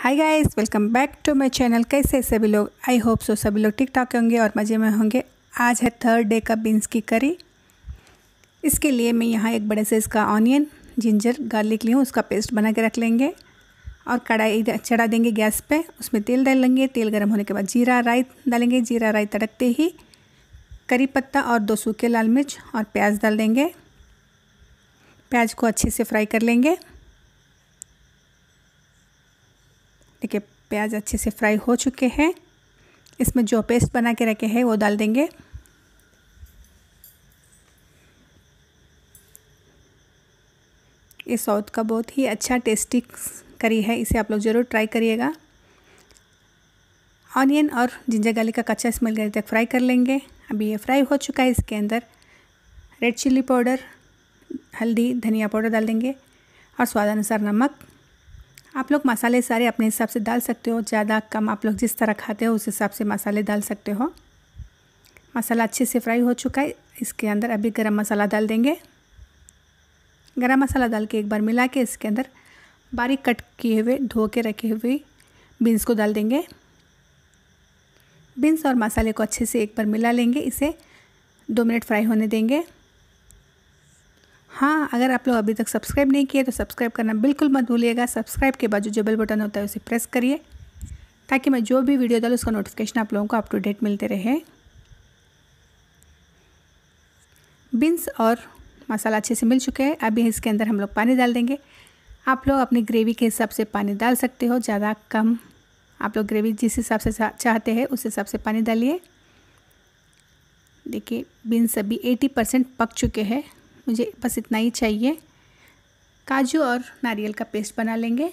hi guys welcome back to my channel कैसे सभी लोग आई होप सो सभी लोग ठीक ठाक होंगे और मज़े में होंगे आज है थर्ड डे का बीन्स की करी इसके लिए मैं यहाँ एक बड़े से इसका ऑनियन जिंजर गार्लिक ली हूँ उसका पेस्ट बना के रख लेंगे और कढ़ाई चढ़ा देंगे गैस पे उसमें तेल डाल लेंगे तेल गर्म होने के बाद जीरा राई डालेंगे जीरा राई तड़कते ही करी पत्ता और दो सूखे लाल मिर्च और प्याज डाल देंगे प्याज को अच्छे से फ्राई कर लेंगे देखिए प्याज अच्छे से फ्राई हो चुके हैं इसमें जो पेस्ट बना के रखे हैं वो डाल देंगे ये साउथ का बहुत ही अच्छा टेस्टी करी है इसे आप लोग ज़रूर ट्राई करिएगा ऑनियन और जिंजर गार्लिक का कच्चा स्मेल गरी तक फ्राई कर लेंगे अभी ये फ्राई हो चुका है इसके अंदर रेड चिल्ली पाउडर हल्दी धनिया पाउडर डाल देंगे और स्वादानुसार नमक आप लोग मसाले सारे अपने हिसाब से डाल सकते हो ज़्यादा कम आप लोग जिस तरह खाते हो उस हिसाब से मसाले डाल सकते हो मसाला अच्छे से फ्राई हो चुका है इसके अंदर अभी गरम मसाला डाल देंगे गरम मसाला डाल के एक बार मिला के इसके अंदर बारीक कट किए हुए धो के रखे हुए बीन्स को डाल देंगे बीन्स और मसाले को अच्छे से एक बार मिला लेंगे इसे दो मिनट फ्राई होने देंगे हाँ अगर आप लोग अभी तक सब्सक्राइब नहीं किए तो सब्सक्राइब करना बिल्कुल मत भूलिएगा सब्सक्राइब के बाद जो बेल बटन होता है उसे प्रेस करिए ताकि मैं जो भी वीडियो डालूँ उसका नोटिफिकेशन आप लोगों को अप टू डेट मिलते रहे बीन्स और मसाला अच्छे से मिल चुके हैं अभी इसके अंदर हम लोग पानी डाल देंगे आप लोग अपनी ग्रेवी के हिसाब से पानी डाल सकते हो ज़्यादा कम आप लोग ग्रेवी जिस हिसाब से चाहते हैं उस हिसाब से पानी डालिए देखिए बीन्स अभी 80 परसेंट पक चुके हैं मुझे बस इतना ही चाहिए काजू और नारियल का पेस्ट बना लेंगे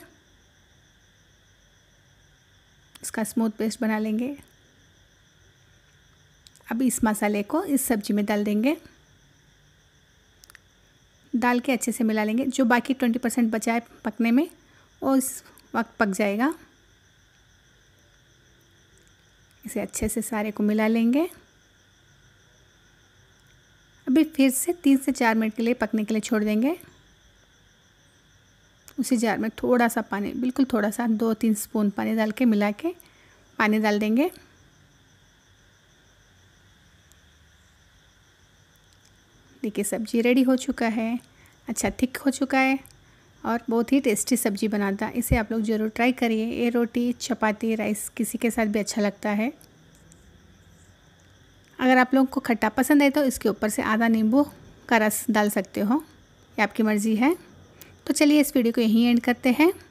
इसका स्मूथ पेस्ट बना लेंगे अब इस मसाले को इस सब्जी में डाल देंगे डाल के अच्छे से मिला लेंगे जो बाकी ट्वेंटी परसेंट बचाए पकने में वो इस वक्त पक जाएगा इसे अच्छे से सारे को मिला लेंगे भी फिर से तीन से चार मिनट के लिए पकने के लिए छोड़ देंगे उसी जार में थोड़ा सा पानी बिल्कुल थोड़ा सा दो तीन स्पून पानी डाल के मिला के पानी डाल देंगे देखिए सब्जी रेडी हो चुका है अच्छा थिक हो चुका है और बहुत ही टेस्टी सब्जी बनाता है इसे आप लोग ज़रूर ट्राई करिए ये रोटी चपाती राइस किसी के साथ भी अच्छा लगता है अगर आप लोगों को खट्टा पसंद है तो इसके ऊपर से आधा नींबू का रस डाल सकते हो ये आपकी मर्ज़ी है तो चलिए इस वीडियो को यहीं एंड करते हैं